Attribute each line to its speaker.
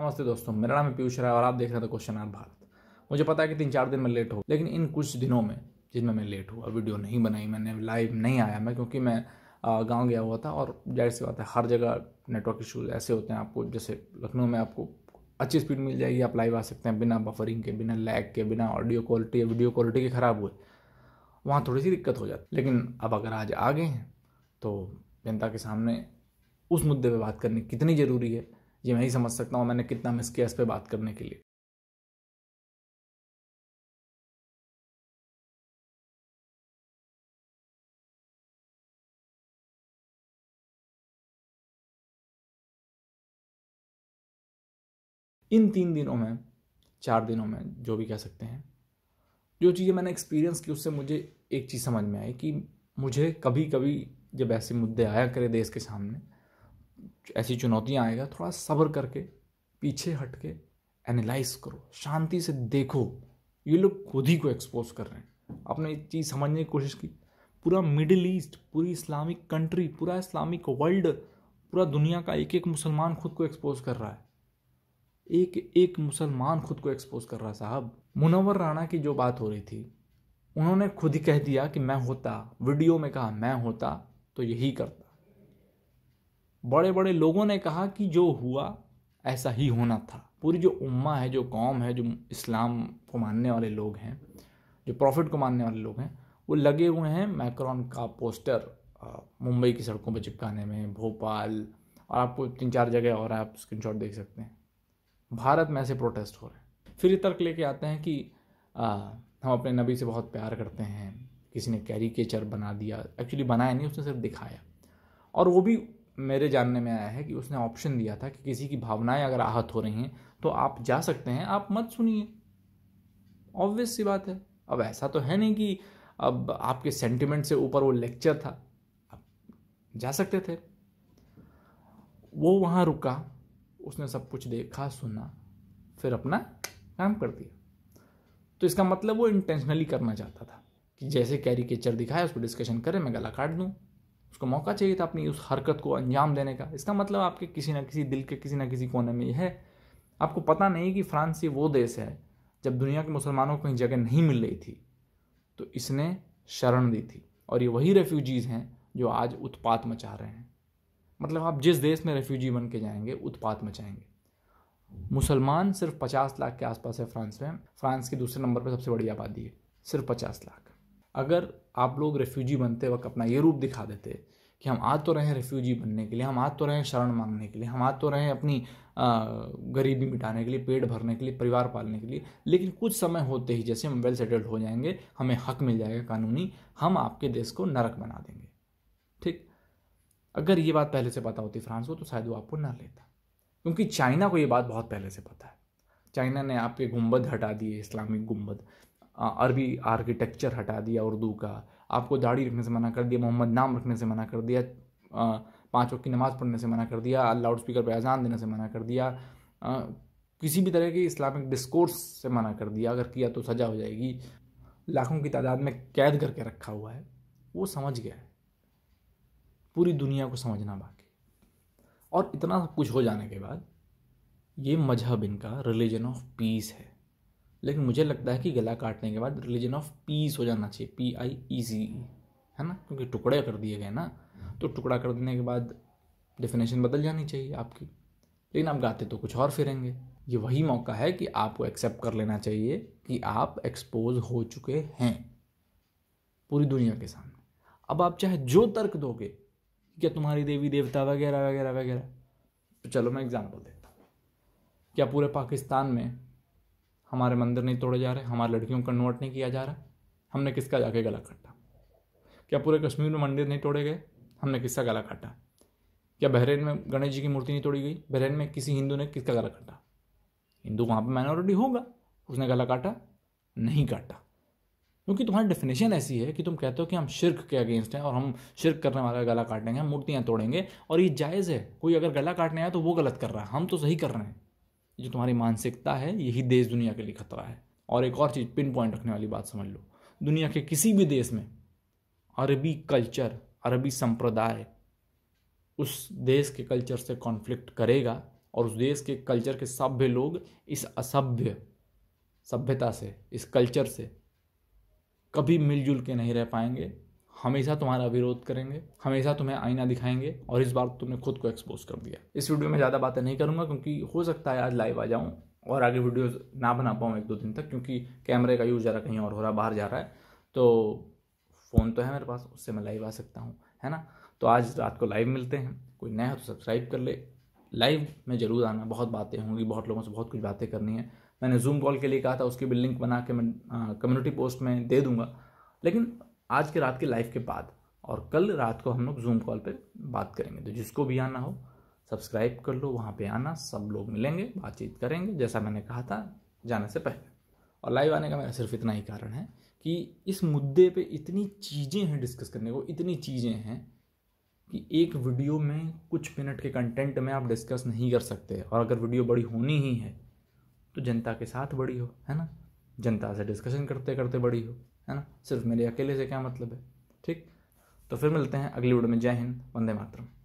Speaker 1: नमस्ते दोस्तों मेरा नाम है पीयूष राय और आप देख रहे थे क्वेश्चन आर भारत मुझे पता है कि तीन चार दिन में लेट हो लेकिन इन कुछ दिनों में जिनमें मैं लेट हुआ वीडियो नहीं बनाई मैंने लाइव नहीं आया मैं क्योंकि मैं गाँव गया हुआ था और जाहिर सी बात है हर जगह नेटवर्क इशूज़ ऐसे होते हैं आपको जैसे लखनऊ में आपको अच्छी स्पीड मिल जाएगी आप लाइव आ सकते हैं बिना बफरिंग के बिना लैग के बिना ऑडियो क्वालिटी वीडियो क्वालिटी के ख़राब हुए वहाँ थोड़ी सी दिक्कत हो जाती लेकिन अब अगर आज आ गए हैं तो जनता के सामने उस मुद्दे पर बात करनी कितनी ज़रूरी है ये मैं ही समझ सकता हूँ मैंने कितना मिस किया इस पर बात करने के लिए इन तीन दिनों में चार दिनों में जो भी कह सकते हैं जो चीज़ें मैंने एक्सपीरियंस की उससे मुझे एक चीज़ समझ में आई कि मुझे कभी कभी जब ऐसे मुद्दे आया करे देश के सामने ऐसी चुनौतियाँ आएगा थोड़ा सब्र करके पीछे हट के एनालाइज करो शांति से देखो ये लोग खुद ही को एक्सपोज कर रहे हैं अपने एक चीज़ समझने की कोशिश की पूरा मिडिल ईस्ट पूरी इस्लामिक कंट्री पूरा इस्लामिक वर्ल्ड पूरा दुनिया का एक एक मुसलमान खुद को एक्सपोज कर रहा है एक एक मुसलमान खुद को एक्सपोज कर रहा है साहब मुनवर राणा की जो बात हो रही थी उन्होंने खुद ही कह दिया कि मैं होता वीडियो में कहा मैं होता तो यही करता बड़े बड़े लोगों ने कहा कि जो हुआ ऐसा ही होना था पूरी जो उम्मा है जो कौम है जो इस्लाम को मानने वाले लोग हैं जो प्रॉफिट को मानने वाले लोग हैं वो लगे हुए हैं मैक्रॉन का पोस्टर मुंबई की सड़कों पर चिपकाने में भोपाल और आपको तीन चार जगह और आप स्क्रीन देख सकते हैं भारत में ऐसे प्रोटेस्ट हो रहे हैं फिर ये तर्क लेके आते हैं कि आ, हम अपने नबी से बहुत प्यार करते हैं किसी ने केचर बना दिया एक्चुअली बनाया नहीं उसने सिर्फ दिखाया और वो भी मेरे जानने में आया है कि उसने ऑप्शन दिया था कि किसी की भावनाएं अगर आहत हो रही हैं तो आप जा सकते हैं आप मत सुनिए ऑब्वियस सी बात है अब ऐसा तो है नहीं कि अब आपके सेंटिमेंट से ऊपर वो लेक्चर था आप जा सकते थे वो वहाँ रुका उसने सब कुछ देखा सुना फिर अपना काम कर दिया तो इसका मतलब वो इंटेंशनली करना चाहता था कि जैसे केचर दिखाया उस पर डिस्कशन करें मैं गला काट दूँ उसको मौका चाहिए था अपनी उस हरकत को अंजाम देने का इसका मतलब आपके किसी ना किसी दिल के किसी ना किसी कोने में है आपको पता नहीं कि फ्रांस ये वो देश है जब दुनिया के मुसलमानों को कहीं जगह नहीं मिल रही थी तो इसने शरण दी थी और ये वही रेफ्यूजीज़ हैं जो आज उत्पात मचा रहे हैं मतलब आप जिस देश में रेफ्यूजी बन के जाएंगे उत्पात मचाएंगे मुसलमान सिर्फ पचास लाख के आसपास है फ्रांस में फ्रांस की दूसरे नंबर पर सबसे बड़ी आबादी है सिर्फ पचास लाख अगर आप लोग रेफ्यूजी बनते वक्त अपना ये रूप दिखा देते कि हम आ तो रहे हैं रेफ्यूजी बनने के लिए हम आ तो रहे हैं शरण मांगने के लिए हम आ तो रहे हैं अपनी गरीबी मिटाने के लिए पेट भरने के लिए परिवार पालने के लिए लेकिन कुछ समय होते ही जैसे हम वेल सेटल्ड हो जाएंगे हमें हक मिल जाएगा कानूनी हम आपके देश को नरक बना देंगे ठीक अगर ये बात पहले से पता होती फ्रांस को तो शायद वो आपको ना लेता क्योंकि चाइना को ये बात बहुत पहले से पता है चाइना ने आपके गुम्बद हटा दिए इस्लामिक गुम्बद अरबी आर्किटेक्चर हटा दिया उर्दू का आपको दाढ़ी रखने से मना कर दिया मोहम्मद नाम रखने से मना कर दिया पाँच वक्त की नमाज़ पढ़ने से मना कर दिया लाउड स्पीकर पर अजान देने से मना कर दिया किसी भी तरह के इस्लामिक डिस्कोर्स से मना कर दिया अगर किया तो सज़ा हो जाएगी लाखों की तादाद में कैद करके रखा हुआ है वो समझ गया है पूरी दुनिया को समझना बाकी और इतना सब कुछ हो जाने के बाद ये मजहब इनका रिलीजन ऑफ पीस है लेकिन मुझे लगता है कि गला काटने के बाद रिलीजन ऑफ पीस हो जाना चाहिए पी आई ई सी है ना क्योंकि टुकड़े कर दिए गए ना तो टुकड़ा कर देने के बाद डेफिनेशन बदल जानी चाहिए आपकी लेकिन आप गाते तो कुछ और फिरेंगे ये वही मौका है कि आपको एक्सेप्ट कर लेना चाहिए कि आप एक्सपोज हो चुके हैं पूरी दुनिया के सामने अब आप चाहे जो तर्क दोगे क्या तुम्हारी देवी देवता वगैरह वगैरह वगैरह तो चलो मैं एग्जाम्पल देता हूँ क्या पूरे पाकिस्तान में हमारे मंदिर नहीं तोड़े जा रहे हमारे लड़कियों को कन्वर्ट नहीं किया जा रहा हमने किसका जाके गला काटा क्या पूरे कश्मीर में मंदिर नहीं तोड़े गए हमने किसका गला काटा क्या बहरेन में गणेश जी की मूर्ति नहीं तोड़ी गई बहरेन में किसी हिंदू ने किसका गला काटा हिंदू वहाँ पर माइनॉरिटी होगा उसने गला काटा नहीं काटा क्योंकि तुम्हारी डेफिनेशन ऐसी है कि तुम कहते हो कि हम शिरक के अगेंस्ट हैं और हम शिरक करने वाला गला काटेंगे हम मूर्तियाँ तोड़ेंगे और ये जायज़ है कोई अगर गला काटने आया तो वो गलत कर रहा है हम तो सही कर रहे हैं जो तुम्हारी मानसिकता है यही देश दुनिया के लिए खतरा है और एक और चीज़ पिन पॉइंट रखने वाली बात समझ लो दुनिया के किसी भी देश में अरबी कल्चर अरबी संप्रदाय उस देश के कल्चर से कॉन्फ्लिक्ट करेगा और उस देश के कल्चर के सभ्य लोग इस असभ्य सभ्यता से इस कल्चर से कभी मिलजुल के नहीं रह पाएंगे हमेशा तुम्हारा विरोध करेंगे हमेशा तुम्हें आईना दिखाएंगे और इस बार तुमने खुद को एक्सपोज कर दिया इस वीडियो में ज़्यादा बातें नहीं करूँगा क्योंकि हो सकता है आज लाइव आ जाऊँ और आगे वीडियो ना बना पाऊँ एक दो दिन तक क्योंकि कैमरे का यूज़ ज़रा कहीं और हो रहा बाहर जा रहा है तो फ़ोन तो है मेरे पास उससे मैं लाइव आ सकता हूँ है ना तो आज रात को लाइव मिलते हैं कोई नया है तो सब्सक्राइब कर ले लाइव में ज़रूर आना बहुत बातें होंगी बहुत लोगों से बहुत कुछ बातें करनी है मैंने जूम कॉल के लिए कहा था उसकी भी लिंक बना के मैं कम्युनिटी पोस्ट में दे दूँगा लेकिन आज के रात के लाइव के बाद और कल रात को हम लोग जूम कॉल पर बात करेंगे तो जिसको भी आना हो सब्सक्राइब कर लो वहाँ पे आना सब लोग मिलेंगे बातचीत करेंगे जैसा मैंने कहा था जाने से पहले और लाइव आने का मेरा सिर्फ इतना ही कारण है कि इस मुद्दे पे इतनी चीज़ें हैं डिस्कस करने को इतनी चीज़ें हैं कि एक वीडियो में कुछ मिनट के कंटेंट में आप डिस्कस नहीं कर सकते और अगर वीडियो बड़ी होनी ही है तो जनता के साथ बड़ी हो है ना जनता से डिस्कशन करते करते बड़ी हो है ना सिर्फ मेरे अकेले से क्या मतलब है ठीक तो फिर मिलते हैं अगली वीडियो में जय हिंद वंदे मातरम